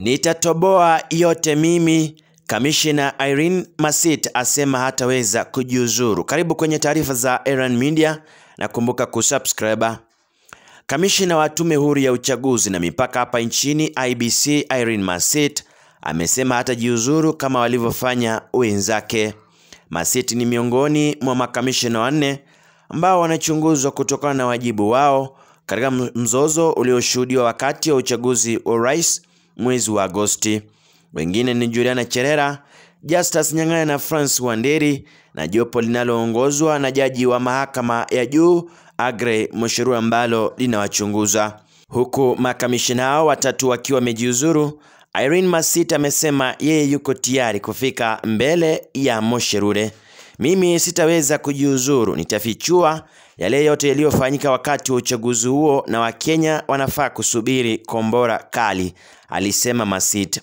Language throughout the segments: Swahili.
Nitatoboa yote mimi, Kamishna Irene Masit asema hataweza kujiuzuru. Karibu kwenye taarifa za Iran Media na kumbuka kusubscribe. Kamishna wa Tume Huru ya Uchaguzi na Mipaka hapa nchini IBC Irene Masit amesema hatajiuzuru kama walivyofanya wenzake. Masit ni miongoni mwa makamishina wanne ambao wanachunguzwa kutokana na wajibu wao katika mzozo ulioshuhudiwa wakati wa uchaguzi wa rais mwezi wa Agosti. Wengine ni Juliana Cherera, Justus Nyang'ana na franc Wanderi na jopo linaloongozwa na jaji wa mahakama ya juu agre Moshirua ambalo linawachunguza huku makamishina hao watatu wakiwa wamejiuzuru. Irene Masita amesema yeye yuko tayari kufika mbele ya Mosherure. Mimi sitaweza kujiuzuru, nitafichua yale yote yaliyofanyika wakati wa uchaguzi huo, na Wakenya wanafaa kusubiri kombora kali, alisema Masit.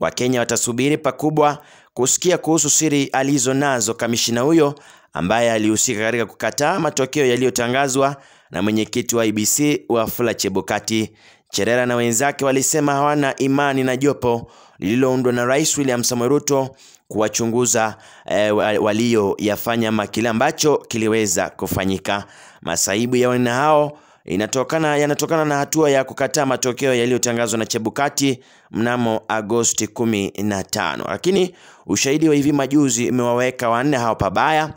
Wakenya watasubiri pakubwa kusikia kuhusu siri alizo nazo kamishina huyo ambaye alihusika katika kukataa matokeo yaliyotangazwa na mwenyekiti wa IBC Wafula Chebukati. Cherera na wenzake walisema hawana imani na jopo lililoundwa na Rais William Samoei Ruto kuwachunguza e, walioyafanya ama kile ambacho kiliweza kufanyika. Masaibu ya wanne hao inatokana yanatokana na hatua ya kukataa matokeo yaliyotangazwa na Chebukati mnamo Agosti 15, lakini ushahidi wa hivi majuzi umewaweka wanne hao pabaya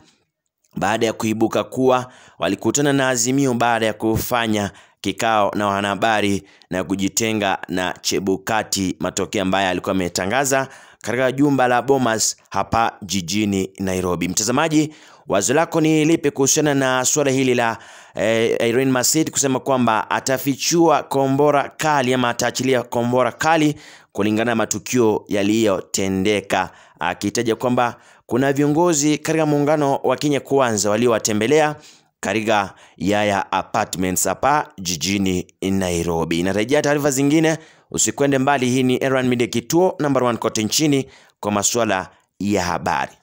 baada ya kuibuka kuwa walikutana na Azimio baada ya kufanya kikao na wanahabari na kujitenga na Chebukati, matokeo ambayo alikuwa ametangaza katika jumba la Bomas hapa jijini Nairobi. Mtazamaji, wazo lako ni lipi kuhusiana na suala hili la eh, Irene Masid kusema kwamba atafichua kombora kali ama ataachilia kombora kali kulingana na matukio yaliyotendeka, akitaja kwamba kuna viongozi katika muungano wa Kenya Kwanza waliowatembelea katika Yaya Apartments hapa jijini Nairobi. Inarejea taarifa zingine, usikwende mbali. Hii ni Erwan Media, kituo number one kote nchini kwa masuala ya habari.